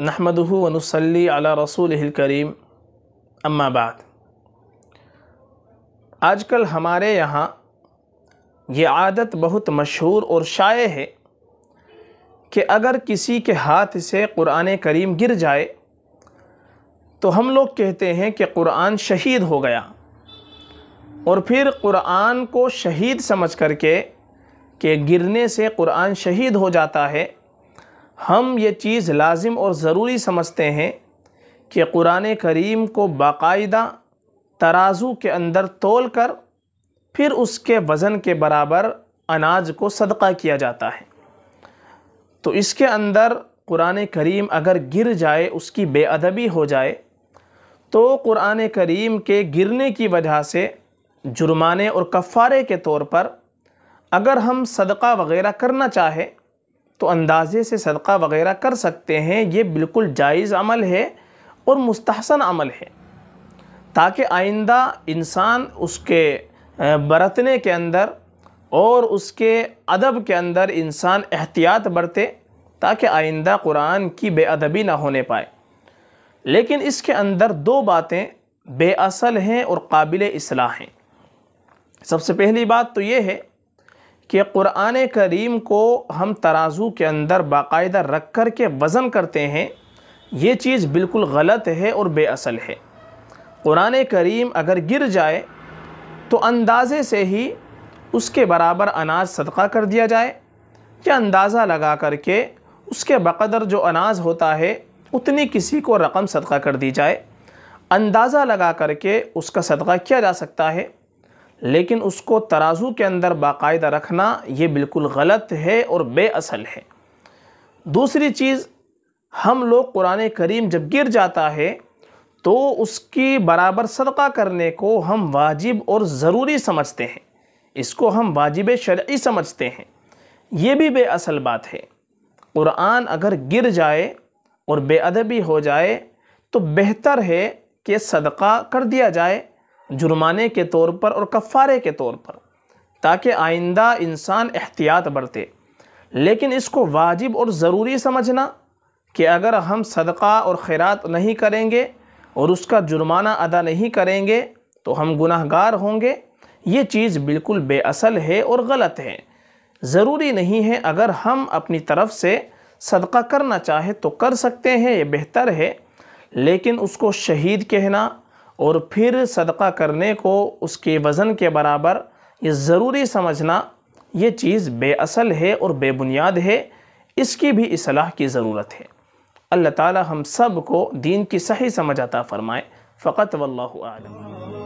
नहमदहू वनसली अला रसूल करीम अम्माबाद आजकल हमारे यहाँ ये आदत बहुत मशहूर और शाये है कि अगर किसी के हाथ से क़ुरान करीम गिर जाए तो हम लोग कहते हैं कि क़ुरान शहीद हो गया और फिर कुरान को शहीद समझ कर के के गिरने से कुरान शहीद हो जाता है हम ये चीज़ लाजिम और ज़रूरी समझते हैं कि कुरान करीम को बाकायदा तराजू के अंदर तोल कर फिर उसके वज़न के बराबर अनाज को सदका किया जाता है तो इसके अंदर कुरान करीम अगर गिर जाए उसकी बेअदबी हो जाए तो कुरान करीम के गिरने की वजह से जुर्माने और कफ़ारे के तौर पर अगर हम सदका वगैरह करना चाहे तो अंदाज़े से सदका वगैरह कर सकते हैं ये बिल्कुल जायज़ अमल है और मुस्तहसन अमल है ताकि आइंदा इंसान उसके बरतने के अंदर और उसके अदब के अंदर इंसान एहतियात बरते ताकि आइंदा कुरान की बेअदबी ना होने पाए लेकिन इसके अंदर दो बातें बेअसल हैं और काबिल असलाह हैं सबसे पहली बात तो ये है कि क़ुरान करीम को हम तराजू के अंदर बाकायदा रख कर के वज़न करते हैं ये चीज़ बिल्कुल गलत है और बेअसल है क़ुरान करीम अगर गिर जाए तो अंदाज़े से ही उसके बराबर अनाज सदका कर दिया जाए या अंदाज़ा लगा कर के उसके बकदर जो अनाज होता है उतनी किसी को रकम सदका कर दी जाए अंदाज़ा लगा कर के उसका सदका किया जा सकता है लेकिन उसको तराजू के अंदर बाकायदा रखना ये बिल्कुल गलत है और बेअसल है दूसरी चीज़ हम लोग कुरान करीम जब गिर जाता है तो उसकी बराबर सदका करने को हम वाजिब और ज़रूरी समझते हैं इसको हम वाजिब शर्य समझते हैं ये भी बेअसल बात है कुरान अगर गिर जाए और बेअदबी हो जाए तो बेहतर है कि सदका कर दिया जाए जुर्माने के तौर पर और कफ़ारे के तौर पर ताकि आइंदा इंसान एहतियात बरते लेकिन इसको वाजिब और ज़रूरी समझना कि अगर हम सदका और खैरात नहीं करेंगे और उसका जुर्माना अदा नहीं करेंगे तो हम गुनाहगार होंगे ये चीज़ बिल्कुल बेअसल है और ग़लत है ज़रूरी नहीं है अगर हम अपनी तरफ से सदका करना चाहे तो कर सकते हैं ये बेहतर है लेकिन उसको शहीद कहना और फिर सदका करने को उसके वज़न के बराबर ये ज़रूरी समझना ये चीज़ बेअसल है और बेबुनियाद है इसकी भी असलाह की ज़रूरत है अल्लाह ताला हम सब को दीन की सही समझ आता फ़रमाए फ़कत वल्लम